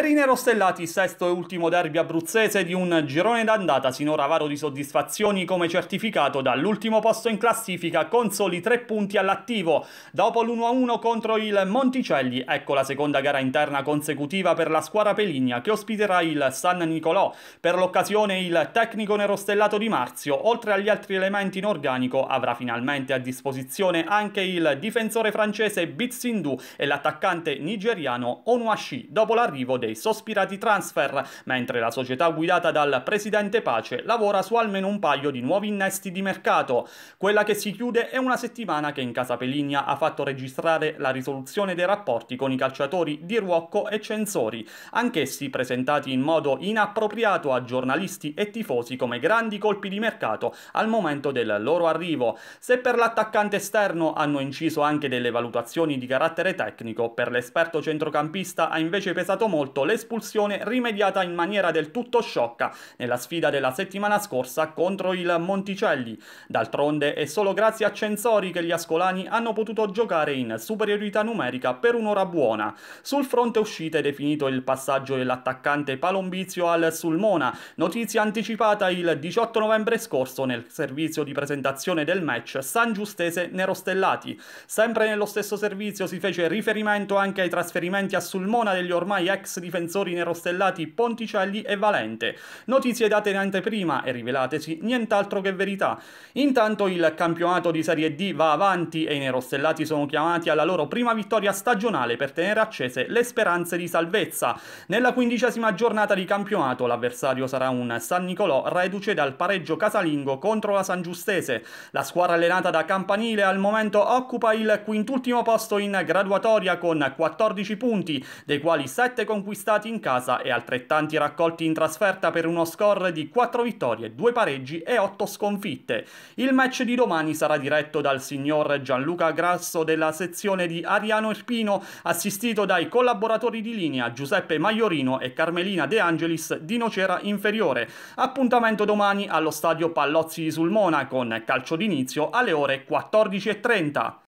Per i nerostellati sesto e ultimo derby abruzzese di un girone d'andata sinora avaro di soddisfazioni come certificato dall'ultimo posto in classifica con soli tre punti all'attivo. Dopo l'1-1 contro il Monticelli, ecco la seconda gara interna consecutiva per la squadra Peligna che ospiterà il San Nicolò. Per l'occasione il tecnico nerostellato di Marzio, oltre agli altri elementi in organico, avrà finalmente a disposizione anche il difensore francese Bitsindu e l'attaccante nigeriano Onuashi dopo l'arrivo del dei sospirati transfer, mentre la società guidata dal presidente Pace lavora su almeno un paio di nuovi innesti di mercato. Quella che si chiude è una settimana che in casa Peligna ha fatto registrare la risoluzione dei rapporti con i calciatori di Ruocco e Censori, anch'essi presentati in modo inappropriato a giornalisti e tifosi come grandi colpi di mercato al momento del loro arrivo. Se per l'attaccante esterno hanno inciso anche delle valutazioni di carattere tecnico, per l'esperto centrocampista ha invece pesato molto accolto l'espulsione rimediata in maniera del tutto sciocca nella sfida della settimana scorsa contro il Monticelli. D'altronde è solo grazie a Censori che gli ascolani hanno potuto giocare in superiorità numerica per un'ora buona. Sul fronte uscite è definito il passaggio dell'attaccante palombizio al Sulmona, notizia anticipata il 18 novembre scorso nel servizio di presentazione del match San Giustese Nerostellati. Sempre nello stesso servizio si fece riferimento anche ai trasferimenti a Sulmona degli ormai ex difensori nerostellati Ponticelli e Valente. Notizie date in anteprima e rivelatesi nient'altro che verità. Intanto il campionato di Serie D va avanti e i nerostellati sono chiamati alla loro prima vittoria stagionale per tenere accese le speranze di salvezza. Nella quindicesima giornata di campionato l'avversario sarà un San Nicolò reduce dal pareggio casalingo contro la San Giustese. La squadra allenata da Campanile al momento occupa il quintultimo posto in graduatoria con 14 punti, dei quali 7 conquistati conquistati in casa e altrettanti raccolti in trasferta per uno score di 4 vittorie, 2 pareggi e 8 sconfitte. Il match di domani sarà diretto dal signor Gianluca Grasso della sezione di Ariano Irpino, assistito dai collaboratori di linea Giuseppe Maiorino e Carmelina De Angelis di Nocera Inferiore. Appuntamento domani allo stadio Pallozzi di Sulmona con calcio d'inizio alle ore 14.30.